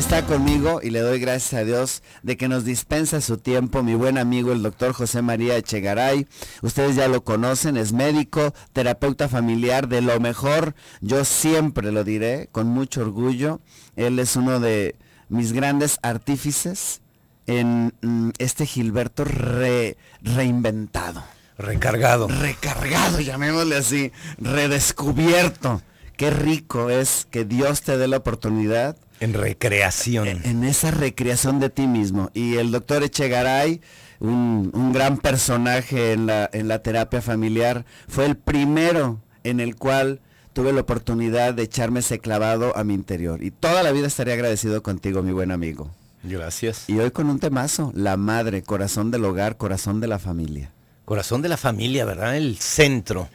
Está conmigo y le doy gracias a Dios de que nos dispensa su tiempo mi buen amigo el doctor José María Echegaray. Ustedes ya lo conocen, es médico, terapeuta familiar de lo mejor. Yo siempre lo diré con mucho orgullo. Él es uno de mis grandes artífices en mm, este Gilberto reinventado. Recargado. Recargado, llamémosle así, redescubierto. Qué rico es que Dios te dé la oportunidad en recreación. E-, en, esa recreación de ti mismo. Y el doctor Echegaray, un, gran personaje en la, en la terapia familiar, fue el primero en el cual tuve la oportunidad de echarme ese clavado a mi interior. Y toda la vida estaré agradecido contigo, mi buen amigo. Gracias. Y hoy con un temazo, la madre, corazón del hogar, corazón de la familia. Corazón de la familia, ¿verdad? El centro.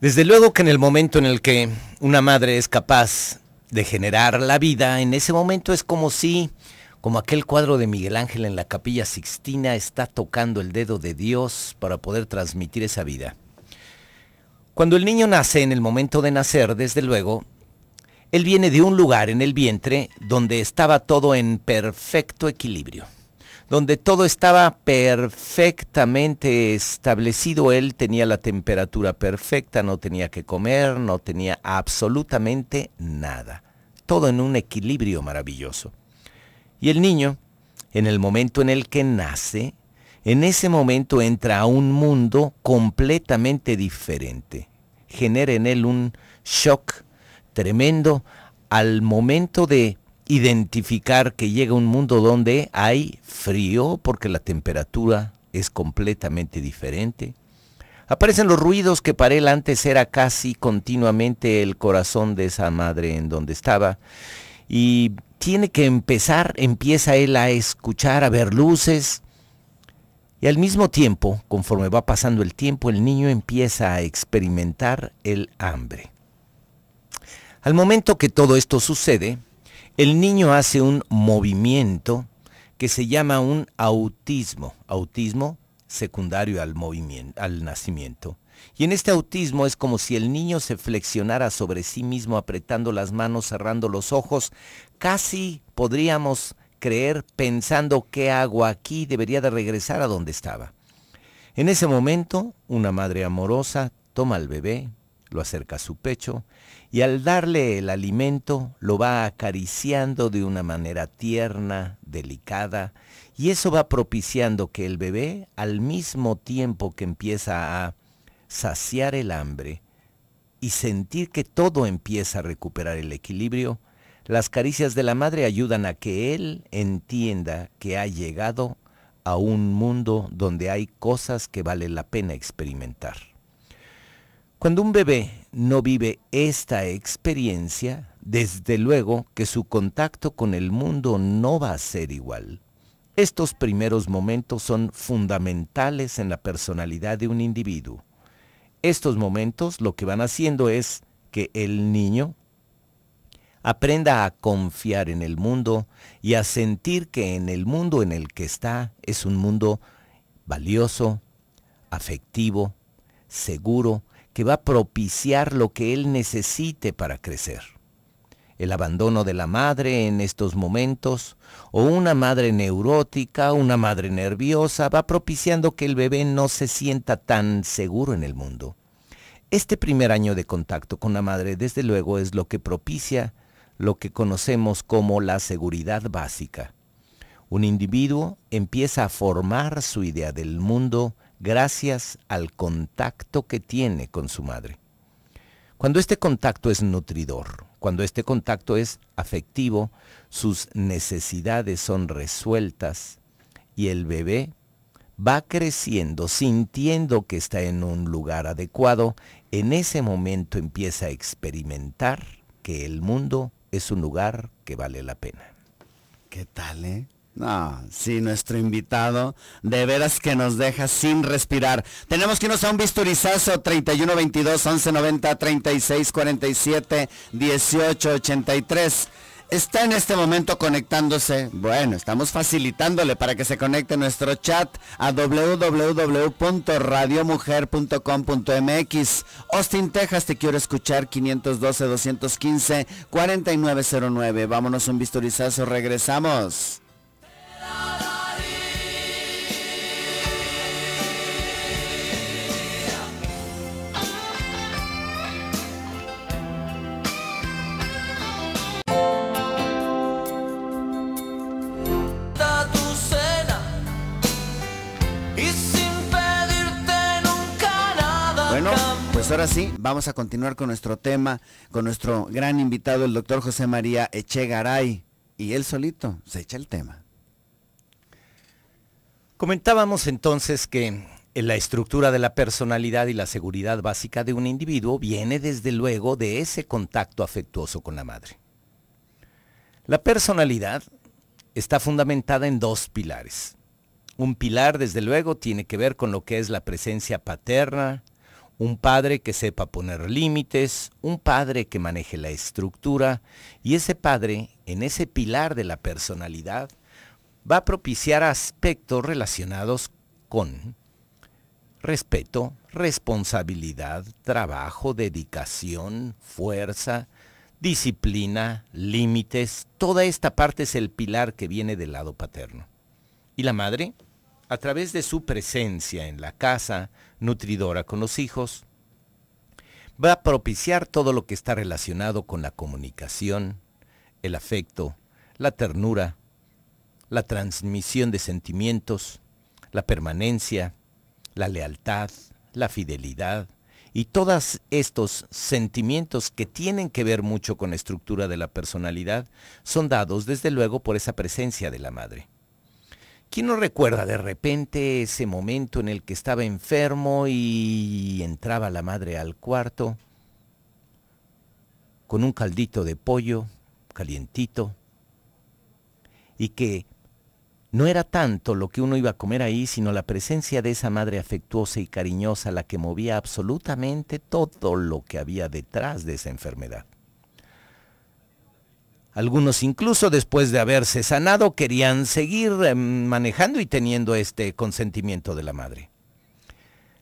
Desde luego que en el momento en el que una madre es capaz de generar la vida, en ese momento es como si, como aquel cuadro de Miguel Ángel en la capilla Sixtina, está tocando el dedo de Dios para poder transmitir esa vida. Cuando el niño nace, en el momento de nacer, desde luego, él viene de un lugar en el vientre donde estaba todo en perfecto equilibrio donde todo estaba perfectamente establecido. Él tenía la temperatura perfecta, no tenía que comer, no tenía absolutamente nada. Todo en un equilibrio maravilloso. Y el niño, en el momento en el que nace, en ese momento entra a un mundo completamente diferente. Genera en él un shock tremendo al momento de identificar que llega un mundo donde hay frío porque la temperatura es completamente diferente. Aparecen los ruidos que para él antes era casi continuamente el corazón de esa madre en donde estaba. Y tiene que empezar, empieza él a escuchar, a ver luces. Y al mismo tiempo, conforme va pasando el tiempo, el niño empieza a experimentar el hambre. Al momento que todo esto sucede, el niño hace un movimiento que se llama un autismo, autismo secundario al, movimiento, al nacimiento. Y en este autismo es como si el niño se flexionara sobre sí mismo apretando las manos, cerrando los ojos, casi podríamos creer pensando qué hago aquí, debería de regresar a donde estaba. En ese momento, una madre amorosa toma al bebé, lo acerca a su pecho y al darle el alimento lo va acariciando de una manera tierna, delicada, y eso va propiciando que el bebé, al mismo tiempo que empieza a saciar el hambre y sentir que todo empieza a recuperar el equilibrio, las caricias de la madre ayudan a que él entienda que ha llegado a un mundo donde hay cosas que vale la pena experimentar. Cuando un bebé no vive esta experiencia, desde luego que su contacto con el mundo no va a ser igual. Estos primeros momentos son fundamentales en la personalidad de un individuo. Estos momentos lo que van haciendo es que el niño aprenda a confiar en el mundo y a sentir que en el mundo en el que está es un mundo valioso, afectivo, seguro, que va a propiciar lo que él necesite para crecer. El abandono de la madre en estos momentos, o una madre neurótica, una madre nerviosa, va propiciando que el bebé no se sienta tan seguro en el mundo. Este primer año de contacto con la madre, desde luego, es lo que propicia lo que conocemos como la seguridad básica. Un individuo empieza a formar su idea del mundo, gracias al contacto que tiene con su madre. Cuando este contacto es nutridor, cuando este contacto es afectivo, sus necesidades son resueltas y el bebé va creciendo sintiendo que está en un lugar adecuado, en ese momento empieza a experimentar que el mundo es un lugar que vale la pena. ¿Qué tal, eh? Ah, sí, nuestro invitado de veras que nos deja sin respirar. Tenemos que irnos a un bisturizazo 31 1190 3647 1883 47 18 83. Está en este momento conectándose. Bueno, estamos facilitándole para que se conecte nuestro chat a www.radiomujer.com.mx. Austin, Texas, te quiero escuchar 512 215 4909. Vámonos un bisturizazo, regresamos. Bueno, pues ahora sí, vamos a continuar con nuestro tema, con nuestro gran invitado, el doctor José María Echegaray. Y él solito se echa el tema. Comentábamos entonces que eh, la estructura de la personalidad y la seguridad básica de un individuo viene desde luego de ese contacto afectuoso con la madre. La personalidad está fundamentada en dos pilares. Un pilar, desde luego, tiene que ver con lo que es la presencia paterna, un padre que sepa poner límites, un padre que maneje la estructura, y ese padre, en ese pilar de la personalidad, va a propiciar aspectos relacionados con respeto, responsabilidad, trabajo, dedicación, fuerza, disciplina, límites, toda esta parte es el pilar que viene del lado paterno. Y la madre, a través de su presencia en la casa, nutridora con los hijos, va a propiciar todo lo que está relacionado con la comunicación, el afecto, la ternura, la transmisión de sentimientos, la permanencia, la lealtad, la fidelidad y todos estos sentimientos que tienen que ver mucho con la estructura de la personalidad son dados desde luego por esa presencia de la madre. ¿Quién no recuerda de repente ese momento en el que estaba enfermo y entraba la madre al cuarto con un caldito de pollo calientito y que no era tanto lo que uno iba a comer ahí, sino la presencia de esa madre afectuosa y cariñosa la que movía absolutamente todo lo que había detrás de esa enfermedad. Algunos incluso después de haberse sanado querían seguir em, manejando y teniendo este consentimiento de la madre.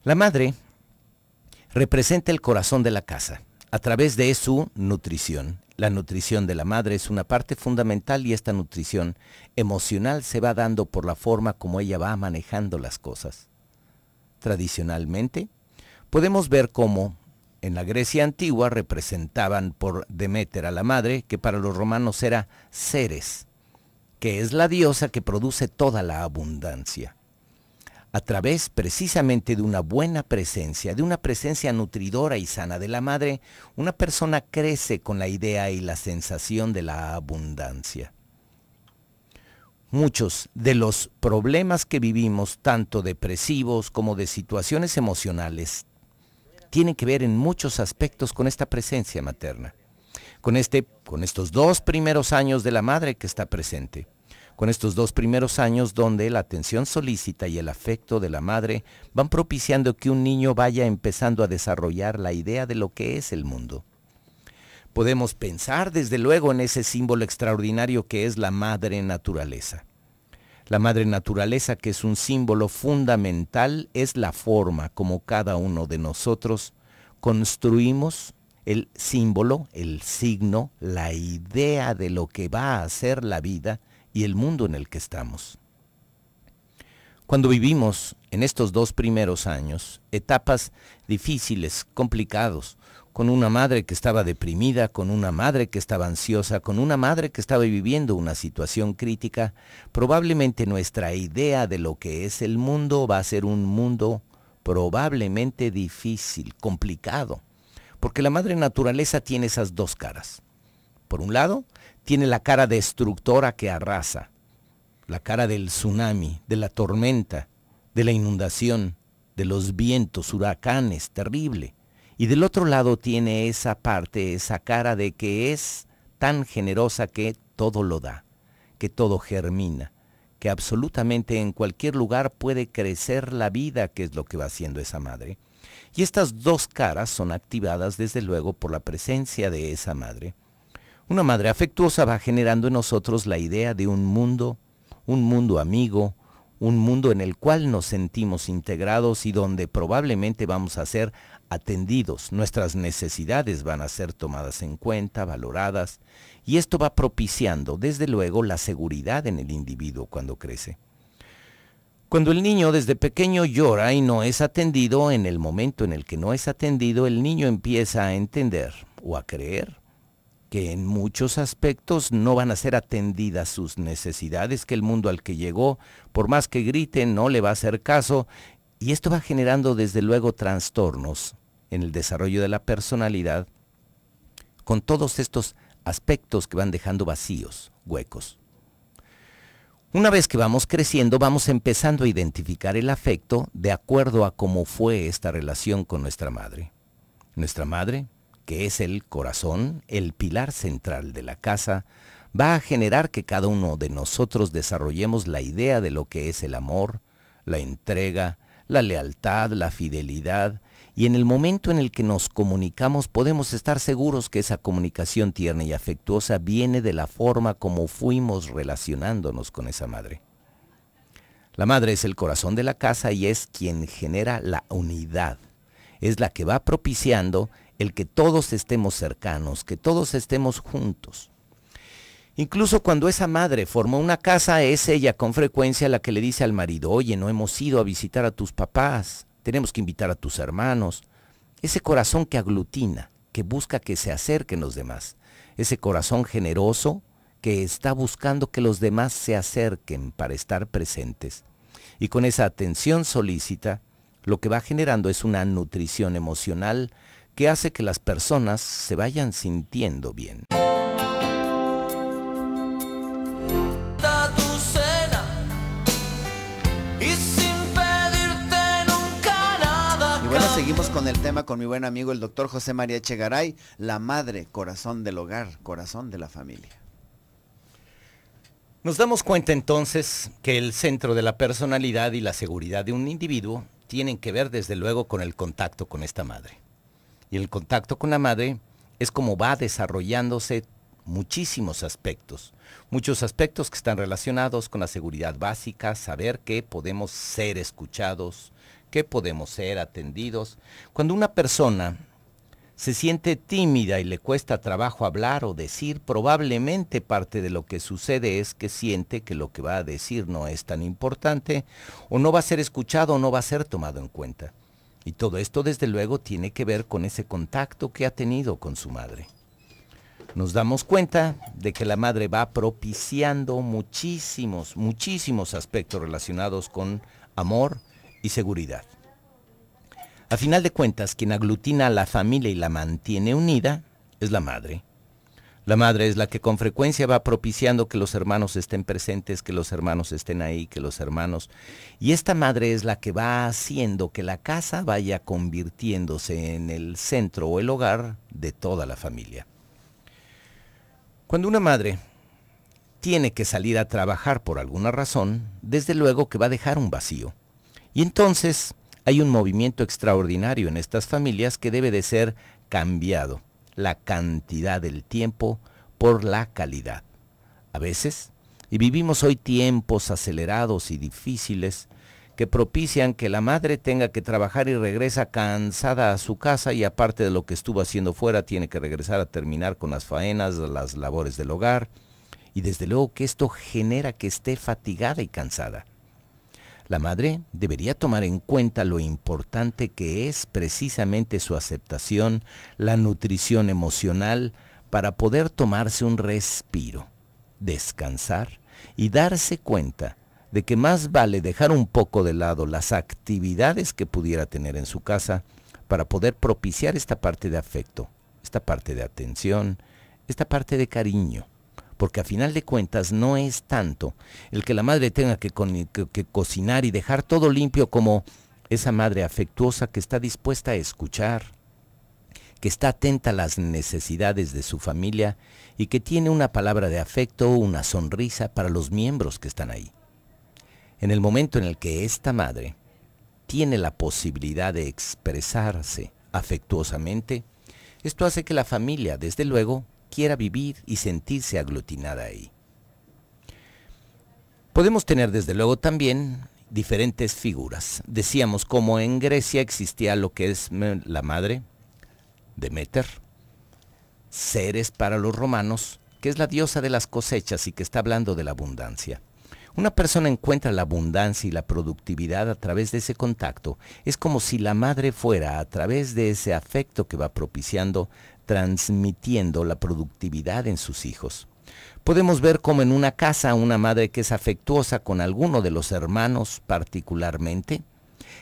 La madre representa el corazón de la casa a través de su nutrición. La nutrición de la madre es una parte fundamental y esta nutrición emocional se va dando por la forma como ella va manejando las cosas. Tradicionalmente, podemos ver cómo en la Grecia antigua representaban por Demeter a la madre, que para los romanos era Ceres, que es la diosa que produce toda la abundancia a través precisamente de una buena presencia, de una presencia nutridora y sana de la madre, una persona crece con la idea y la sensación de la abundancia. Muchos de los problemas que vivimos, tanto depresivos como de situaciones emocionales, tienen que ver en muchos aspectos con esta presencia materna, con, este, con estos dos primeros años de la madre que está presente con estos dos primeros años donde la atención solícita y el afecto de la madre van propiciando que un niño vaya empezando a desarrollar la idea de lo que es el mundo. Podemos pensar desde luego en ese símbolo extraordinario que es la madre naturaleza. La madre naturaleza, que es un símbolo fundamental, es la forma como cada uno de nosotros construimos el símbolo, el signo, la idea de lo que va a ser la vida y el mundo en el que estamos. Cuando vivimos en estos dos primeros años, etapas difíciles, complicados, con una madre que estaba deprimida, con una madre que estaba ansiosa, con una madre que estaba viviendo una situación crítica, probablemente nuestra idea de lo que es el mundo va a ser un mundo probablemente difícil, complicado, porque la madre naturaleza tiene esas dos caras por un lado, tiene la cara destructora que arrasa, la cara del tsunami, de la tormenta, de la inundación, de los vientos, huracanes, terrible. Y del otro lado tiene esa parte, esa cara de que es tan generosa que todo lo da, que todo germina, que absolutamente en cualquier lugar puede crecer la vida, que es lo que va haciendo esa madre. Y estas dos caras son activadas desde luego por la presencia de esa madre una madre afectuosa va generando en nosotros la idea de un mundo, un mundo amigo, un mundo en el cual nos sentimos integrados y donde probablemente vamos a ser atendidos, nuestras necesidades van a ser tomadas en cuenta, valoradas, y esto va propiciando, desde luego, la seguridad en el individuo cuando crece. Cuando el niño desde pequeño llora y no es atendido, en el momento en el que no es atendido, el niño empieza a entender o a creer que en muchos aspectos no van a ser atendidas sus necesidades, que el mundo al que llegó, por más que griten, no le va a hacer caso, y esto va generando desde luego trastornos en el desarrollo de la personalidad con todos estos aspectos que van dejando vacíos, huecos. Una vez que vamos creciendo, vamos empezando a identificar el afecto de acuerdo a cómo fue esta relación con nuestra madre. Nuestra madre que es el corazón, el pilar central de la casa, va a generar que cada uno de nosotros desarrollemos la idea de lo que es el amor, la entrega, la lealtad, la fidelidad, y en el momento en el que nos comunicamos podemos estar seguros que esa comunicación tierna y afectuosa viene de la forma como fuimos relacionándonos con esa madre. La madre es el corazón de la casa y es quien genera la unidad, es la que va propiciando el que todos estemos cercanos, que todos estemos juntos. Incluso cuando esa madre formó una casa, es ella con frecuencia la que le dice al marido, oye, no hemos ido a visitar a tus papás, tenemos que invitar a tus hermanos. Ese corazón que aglutina, que busca que se acerquen los demás. Ese corazón generoso que está buscando que los demás se acerquen para estar presentes. Y con esa atención solícita, lo que va generando es una nutrición emocional que hace que las personas se vayan sintiendo bien. Y bueno, seguimos con el tema con mi buen amigo el doctor José María Echegaray, la madre, corazón del hogar, corazón de la familia. Nos damos cuenta entonces que el centro de la personalidad y la seguridad de un individuo tienen que ver desde luego con el contacto con esta madre. Y el contacto con la madre es como va desarrollándose muchísimos aspectos, muchos aspectos que están relacionados con la seguridad básica, saber que podemos ser escuchados, que podemos ser atendidos. Cuando una persona se siente tímida y le cuesta trabajo hablar o decir, probablemente parte de lo que sucede es que siente que lo que va a decir no es tan importante o no va a ser escuchado o no va a ser tomado en cuenta. Y todo esto desde luego tiene que ver con ese contacto que ha tenido con su madre. Nos damos cuenta de que la madre va propiciando muchísimos, muchísimos aspectos relacionados con amor y seguridad. A final de cuentas, quien aglutina a la familia y la mantiene unida es la madre. La madre es la que con frecuencia va propiciando que los hermanos estén presentes, que los hermanos estén ahí, que los hermanos... Y esta madre es la que va haciendo que la casa vaya convirtiéndose en el centro o el hogar de toda la familia. Cuando una madre tiene que salir a trabajar por alguna razón, desde luego que va a dejar un vacío. Y entonces hay un movimiento extraordinario en estas familias que debe de ser cambiado la cantidad del tiempo por la calidad. A veces, y vivimos hoy tiempos acelerados y difíciles que propician que la madre tenga que trabajar y regresa cansada a su casa y aparte de lo que estuvo haciendo fuera, tiene que regresar a terminar con las faenas, las labores del hogar. Y desde luego que esto genera que esté fatigada y cansada. La madre debería tomar en cuenta lo importante que es precisamente su aceptación, la nutrición emocional, para poder tomarse un respiro, descansar y darse cuenta de que más vale dejar un poco de lado las actividades que pudiera tener en su casa para poder propiciar esta parte de afecto, esta parte de atención, esta parte de cariño porque a final de cuentas no es tanto el que la madre tenga que, cocinar y dejar todo limpio como esa madre afectuosa que está dispuesta a escuchar, que está atenta a las necesidades de su familia y que tiene una palabra de afecto, o una sonrisa para los miembros que están ahí. En el momento en el que esta madre tiene la posibilidad de expresarse afectuosamente, esto hace que la familia, desde luego, quiera vivir y sentirse aglutinada ahí. Podemos tener desde luego también diferentes figuras. Decíamos como en Grecia existía lo que es la madre, Demeter, Ceres para los romanos, que es la diosa de las cosechas y que está hablando de la abundancia. Una persona encuentra la abundancia y la productividad a través de ese contacto. Es como si la madre fuera, a través de ese afecto que va propiciando, transmitiendo la productividad en sus hijos. Podemos ver como en una casa una madre que es afectuosa con alguno de los hermanos particularmente,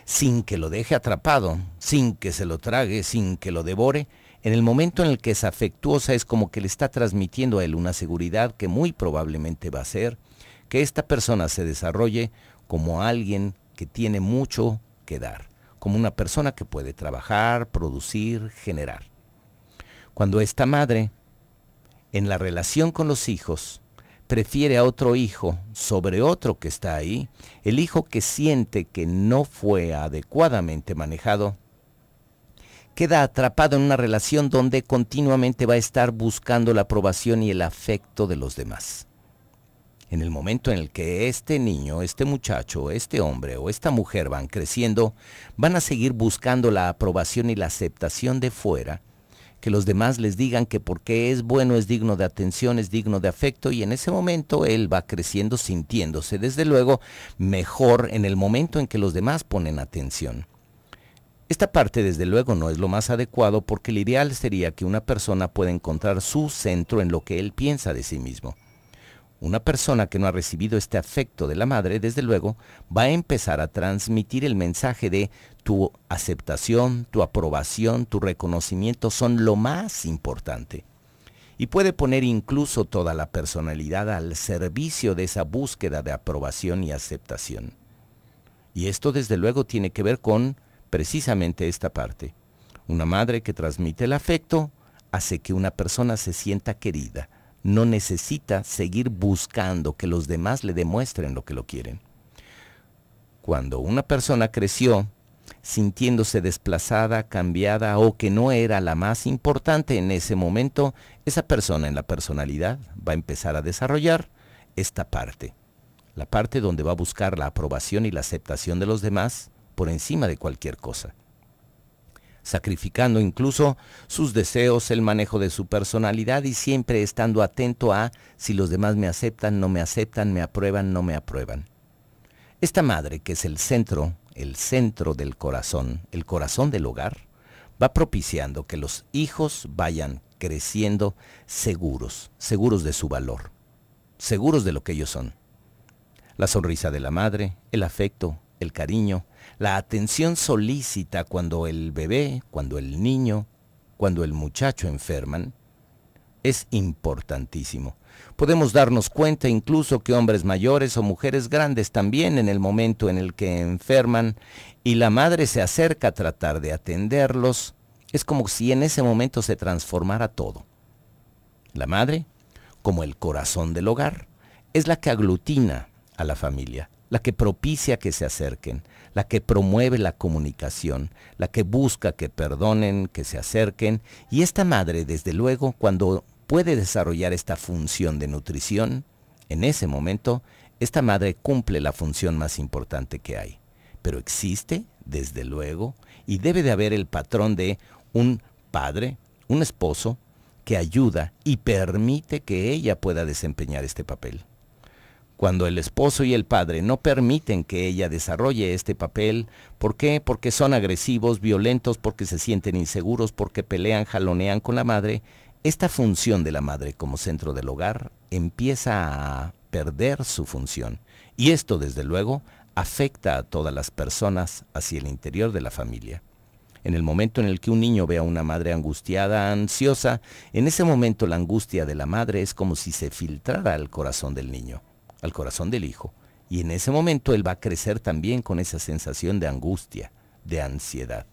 sin que lo deje atrapado, sin que se lo trague, sin que lo devore, en el momento en el que es afectuosa es como que le está transmitiendo a él una seguridad que muy probablemente va a ser que esta persona se desarrolle como alguien que tiene mucho que dar, como una persona que puede trabajar, producir, generar. Cuando esta madre, en la relación con los hijos, prefiere a otro hijo sobre otro que está ahí, el hijo que siente que no fue adecuadamente manejado, queda atrapado en una relación donde continuamente va a estar buscando la aprobación y el afecto de los demás. En el momento en el que este niño, este muchacho, este hombre o esta mujer van creciendo, van a seguir buscando la aprobación y la aceptación de fuera que los demás les digan que porque es bueno, es digno de atención, es digno de afecto y en ese momento él va creciendo sintiéndose, desde luego, mejor en el momento en que los demás ponen atención. Esta parte desde luego no es lo más adecuado porque el ideal sería que una persona pueda encontrar su centro en lo que él piensa de sí mismo. Una persona que no ha recibido este afecto de la madre, desde luego, va a empezar a transmitir el mensaje de tu aceptación, tu aprobación, tu reconocimiento son lo más importante. Y puede poner incluso toda la personalidad al servicio de esa búsqueda de aprobación y aceptación. Y esto desde luego tiene que ver con precisamente esta parte. Una madre que transmite el afecto hace que una persona se sienta querida, no necesita seguir buscando que los demás le demuestren lo que lo quieren. Cuando una persona creció sintiéndose desplazada, cambiada o que no era la más importante en ese momento, esa persona en la personalidad va a empezar a desarrollar esta parte, la parte donde va a buscar la aprobación y la aceptación de los demás por encima de cualquier cosa sacrificando incluso sus deseos, el manejo de su personalidad y siempre estando atento a si los demás me aceptan, no me aceptan, me aprueban, no me aprueban. Esta madre, que es el centro, el centro del corazón, el corazón del hogar, va propiciando que los hijos vayan creciendo seguros, seguros de su valor, seguros de lo que ellos son. La sonrisa de la madre, el afecto, el cariño, la atención solícita cuando el bebé, cuando el niño, cuando el muchacho enferman, es importantísimo. Podemos darnos cuenta incluso que hombres mayores o mujeres grandes también en el momento en el que enferman y la madre se acerca a tratar de atenderlos, es como si en ese momento se transformara todo. La madre, como el corazón del hogar, es la que aglutina a la familia, la que propicia que se acerquen, la que promueve la comunicación, la que busca que perdonen, que se acerquen, y esta madre, desde luego, cuando puede desarrollar esta función de nutrición, en ese momento, esta madre cumple la función más importante que hay. Pero existe, desde luego, y debe de haber el patrón de un padre, un esposo, que ayuda y permite que ella pueda desempeñar este papel cuando el esposo y el padre no permiten que ella desarrolle este papel. ¿Por qué? Porque son agresivos, violentos, porque se sienten inseguros, porque pelean, jalonean con la madre. Esta función de la madre como centro del hogar empieza a perder su función. Y esto, desde luego, afecta a todas las personas hacia el interior de la familia. En el momento en el que un niño ve a una madre angustiada, ansiosa, en ese momento la angustia de la madre es como si se filtrara al corazón del niño al corazón del hijo, y en ese momento él va a crecer también con esa sensación de angustia, de ansiedad.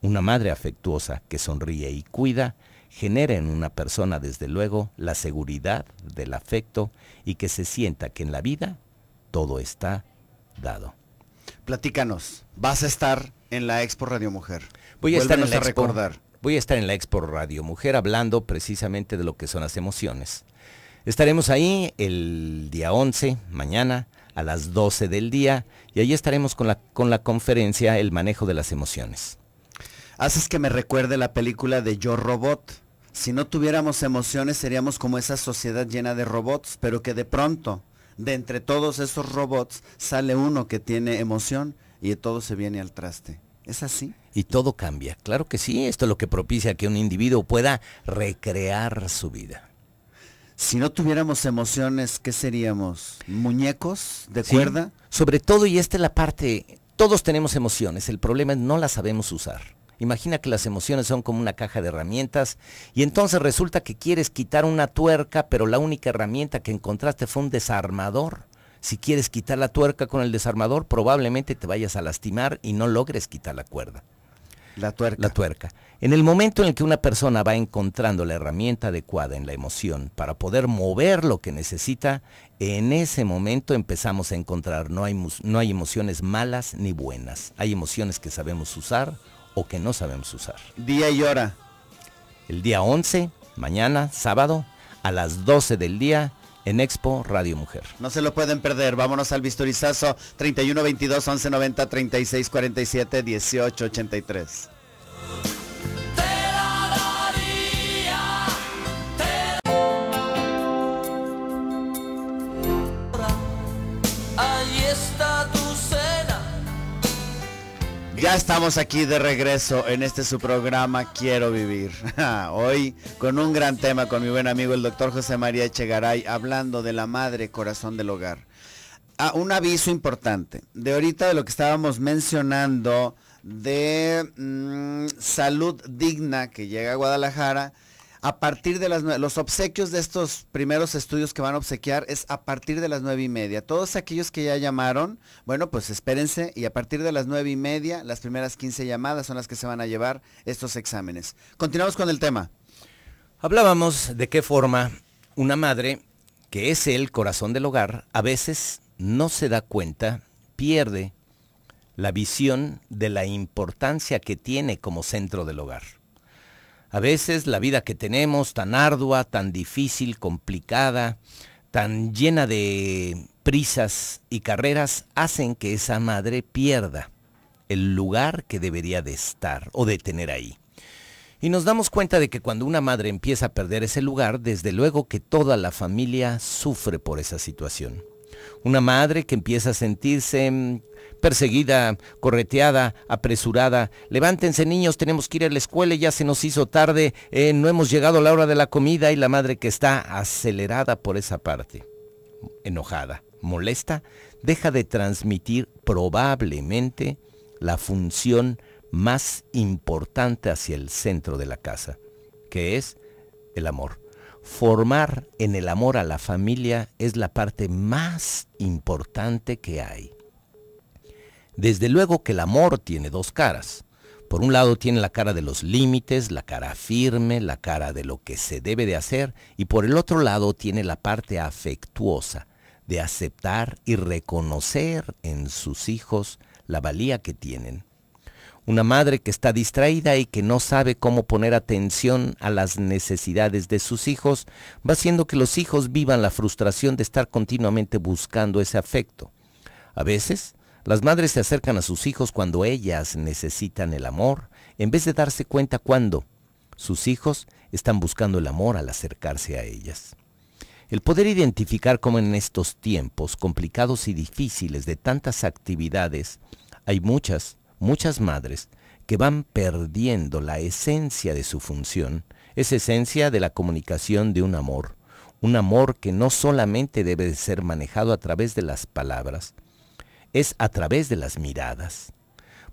Una madre afectuosa que sonríe y cuida genera en una persona desde luego la seguridad del afecto y que se sienta que en la vida todo está dado. Platícanos, vas a estar en la Expo Radio Mujer. Voy a estar en la a recordar. Voy a estar en la Expo Radio Mujer hablando precisamente de lo que son las emociones, Estaremos ahí el día 11, mañana, a las 12 del día, y ahí estaremos con la, con la conferencia El manejo de las emociones. Haces que me recuerde la película de Yo Robot. Si no tuviéramos emociones seríamos como esa sociedad llena de robots, pero que de pronto, de entre todos esos robots, sale uno que tiene emoción y todo se viene al traste. ¿Es así? Y todo cambia, claro que sí, esto es lo que propicia que un individuo pueda recrear su vida. Si no tuviéramos emociones, ¿qué seríamos? ¿Muñecos de cuerda? Sobre todo, y esta es la parte, todos tenemos emociones, el problema es no las sabemos usar. Imagina que las emociones son como una caja de herramientas y entonces resulta que quieres quitar una tuerca, pero la única herramienta que encontraste fue un desarmador. Si quieres quitar la tuerca con el desarmador, probablemente te vayas a lastimar y no logres quitar la cuerda. La tuerca. La tuerca. En el momento en el que una persona va encontrando la herramienta adecuada en la emoción para poder mover lo que necesita, en ese momento empezamos a encontrar, no hay, no hay emociones malas ni buenas. Hay emociones que sabemos usar o que no sabemos usar. Día y hora. El día 11, mañana, sábado, a las 12 del día, en Expo Radio Mujer. No se lo pueden perder. Vámonos al bisturizazo. 31 22 11 90 36 47 18 83. Ya estamos aquí de regreso en este su programa Quiero Vivir. Hoy con un gran tema con mi buen amigo el doctor José María Echegaray hablando de la madre corazón del hogar. Ah, un aviso importante. De ahorita de lo que estábamos mencionando de mm, salud digna que llega a Guadalajara a partir de las los obsequios de estos primeros estudios que van a obsequiar es a partir de las nueve y media. Todos aquellos que ya llamaron, bueno, pues espérense y a partir de las nueve y media, las primeras 15 llamadas son las que se van a llevar estos exámenes. Continuamos con el tema. Hablábamos de qué forma una madre, que es el corazón del hogar, a veces no se da cuenta, pierde la visión de la importancia que tiene como centro del hogar. A veces la vida que tenemos, tan ardua, tan difícil, complicada, tan llena de prisas y carreras, hacen que esa madre pierda el lugar que debería de estar o de tener ahí. Y nos damos cuenta de que cuando una madre empieza a perder ese lugar, desde luego que toda la familia sufre por esa situación. Una madre que empieza a sentirse mm, perseguida, correteada, apresurada. Levántense niños, tenemos que ir a la escuela, ya se nos hizo tarde, eh, no hemos llegado a la hora de la comida y la madre que está acelerada por esa parte, enojada, molesta, deja de transmitir probablemente la función más importante hacia el centro de la casa, que es el amor. Formar en el amor a la familia es la parte más importante que hay. Desde luego que el amor tiene dos caras. Por un lado tiene la cara de los límites, la cara firme, la cara de lo que se debe de hacer y por el otro lado tiene la parte afectuosa de aceptar y reconocer en sus hijos la valía que tienen una madre que está distraída y que no sabe cómo poner atención a las necesidades de sus hijos, va haciendo que los hijos vivan la frustración de estar continuamente buscando ese afecto. A veces, las madres se acercan a sus hijos cuando ellas necesitan el amor, en vez de darse cuenta cuando sus hijos están buscando el amor al acercarse a ellas. El poder identificar cómo en estos tiempos complicados y difíciles de tantas actividades, hay muchas muchas madres que van perdiendo la esencia de su función, es esencia de la comunicación de un amor, un amor que no solamente debe ser manejado a través de las palabras, es a través de las miradas.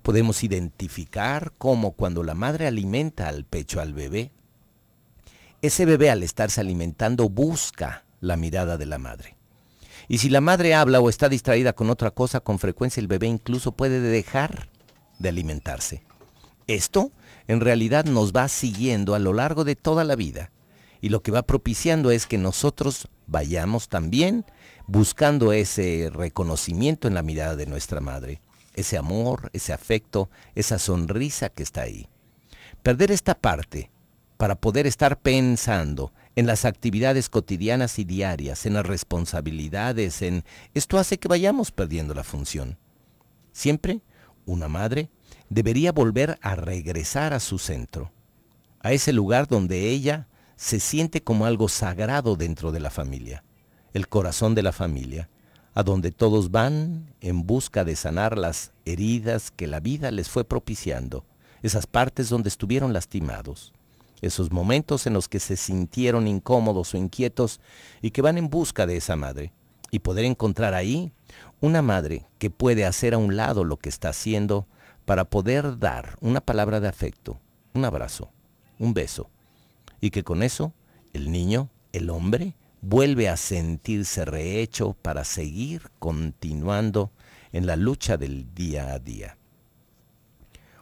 Podemos identificar cómo cuando la madre alimenta al pecho al bebé, ese bebé al estarse alimentando busca la mirada de la madre. Y si la madre habla o está distraída con otra cosa, con frecuencia el bebé incluso puede dejar de alimentarse. Esto en realidad nos va siguiendo a lo largo de toda la vida y lo que va propiciando es que nosotros vayamos también buscando ese reconocimiento en la mirada de nuestra madre, ese amor, ese afecto, esa sonrisa que está ahí. Perder esta parte para poder estar pensando en las actividades cotidianas y diarias, en las responsabilidades, en esto hace que vayamos perdiendo la función. Siempre una madre, debería volver a regresar a su centro, a ese lugar donde ella se siente como algo sagrado dentro de la familia, el corazón de la familia, a donde todos van en busca de sanar las heridas que la vida les fue propiciando, esas partes donde estuvieron lastimados, esos momentos en los que se sintieron incómodos o inquietos y que van en busca de esa madre, y poder encontrar ahí una madre que puede hacer a un lado lo que está haciendo para poder dar una palabra de afecto, un abrazo, un beso, y que con eso el niño, el hombre, vuelve a sentirse rehecho para seguir continuando en la lucha del día a día.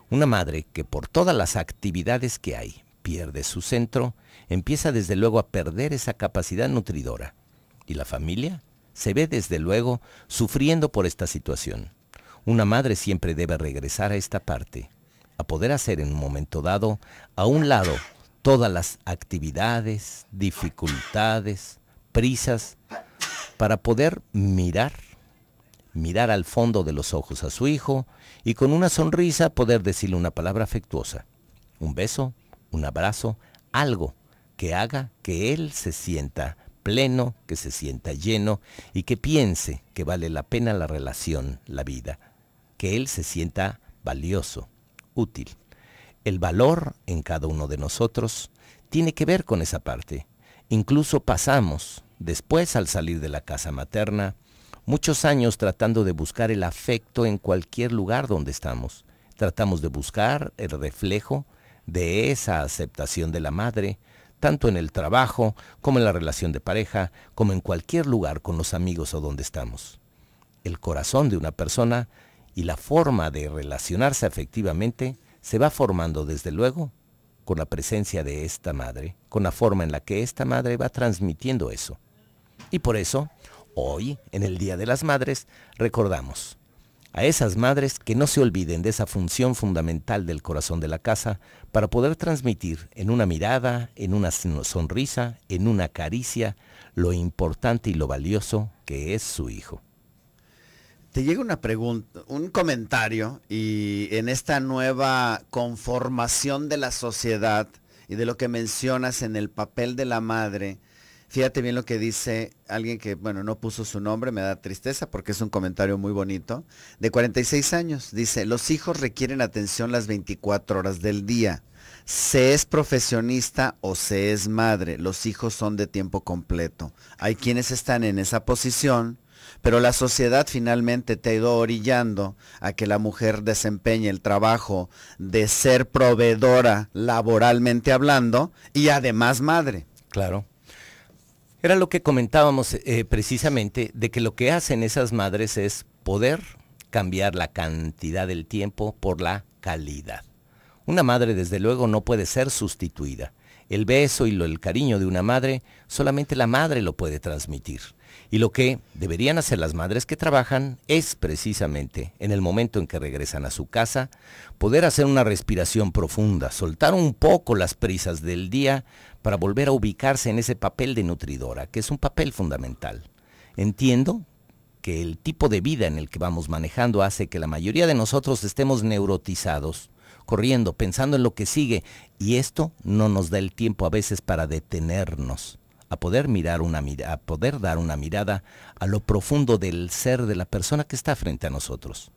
Una madre que por todas las actividades que hay pierde su centro, empieza desde luego a perder esa capacidad nutridora. Y la familia se ve desde luego sufriendo por esta situación. Una madre siempre debe regresar a esta parte, a poder hacer en un momento dado a un lado todas las actividades, dificultades, prisas, para poder mirar, mirar al fondo de los ojos a su hijo y con una sonrisa poder decirle una palabra afectuosa, un beso, un abrazo, algo que haga que él se sienta pleno, que se sienta lleno y que piense que vale la pena la relación, la vida, que él se sienta valioso, útil. El valor en cada uno de nosotros tiene que ver con esa parte. Incluso pasamos, después al salir de la casa materna, muchos años tratando de buscar el afecto en cualquier lugar donde estamos. Tratamos de buscar el reflejo de esa aceptación de la madre, tanto en el trabajo como en la relación de pareja, como en cualquier lugar con los amigos o donde estamos. El corazón de una persona y la forma de relacionarse afectivamente se va formando desde luego con la presencia de esta madre, con la forma en la que esta madre va transmitiendo eso. Y por eso, hoy, en el Día de las Madres, recordamos a esas madres que no se olviden de esa función fundamental del corazón de la casa para poder transmitir en una mirada, en una sonrisa, en una caricia, lo importante y lo valioso que es su hijo. Te llega una pregunta, un comentario y en esta nueva conformación de la sociedad y de lo que mencionas en el papel de la madre, Fíjate bien lo que dice alguien que, bueno, no puso su nombre, me da tristeza porque es un comentario muy bonito, de 46 años. Dice, los hijos requieren atención las 24 horas del día. Se es profesionista o se es madre, los hijos son de tiempo completo. Hay quienes están en esa posición, pero la sociedad finalmente te ha ido orillando a que la mujer desempeñe el trabajo de ser proveedora laboralmente hablando y además madre. Claro. Era lo que comentábamos eh, precisamente, de que lo que hacen esas madres es poder cambiar la cantidad del tiempo por la calidad. Una madre desde luego no puede ser sustituida. El beso y el cariño de una madre solamente la madre lo puede transmitir. Y lo que deberían hacer las madres que trabajan es precisamente, en el momento en que regresan a su casa, poder hacer una respiración profunda, soltar un poco las prisas del día para volver a ubicarse en ese papel de nutridora, que es un papel fundamental. Entiendo que el tipo de vida en el que vamos manejando hace que la mayoría de nosotros estemos neurotizados corriendo, pensando en lo que sigue, y esto no nos da el tiempo a veces para detenernos, a poder mirar una a poder dar una mirada a lo profundo del ser de la persona que está frente a nosotros.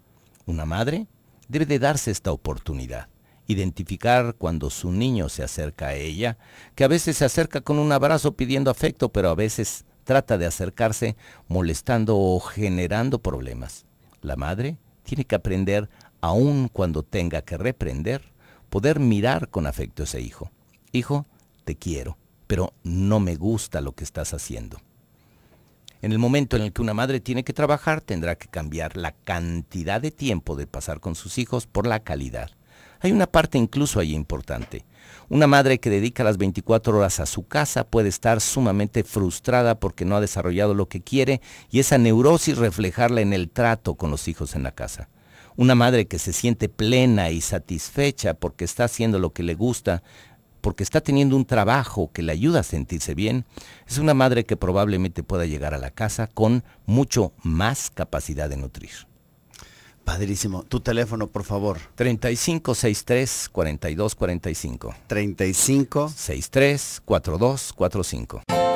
Una madre debe de darse esta oportunidad identificar cuando su niño se acerca a ella, que a veces se acerca con un abrazo pidiendo afecto, pero a veces trata de acercarse molestando o generando problemas. La madre tiene que aprender aun cuando tenga que reprender, poder mirar con afecto a ese hijo. Hijo, te quiero, pero no me gusta lo que estás haciendo. En el momento en el que una madre tiene que trabajar, tendrá que cambiar la cantidad de tiempo de pasar con sus hijos por la calidad. Hay una parte incluso ahí importante. Una madre que dedica las 24 horas a su casa puede estar sumamente frustrada porque no ha desarrollado lo que quiere y esa neurosis reflejarla en el trato con los hijos en la casa. Una madre que se siente plena y satisfecha porque está haciendo lo que le gusta, porque está teniendo un trabajo que le ayuda a sentirse bien, es una madre que probablemente pueda llegar a la casa con mucho más capacidad de nutrir. Padrísimo. Tu teléfono, por favor. 3563-4245. 3563-4245.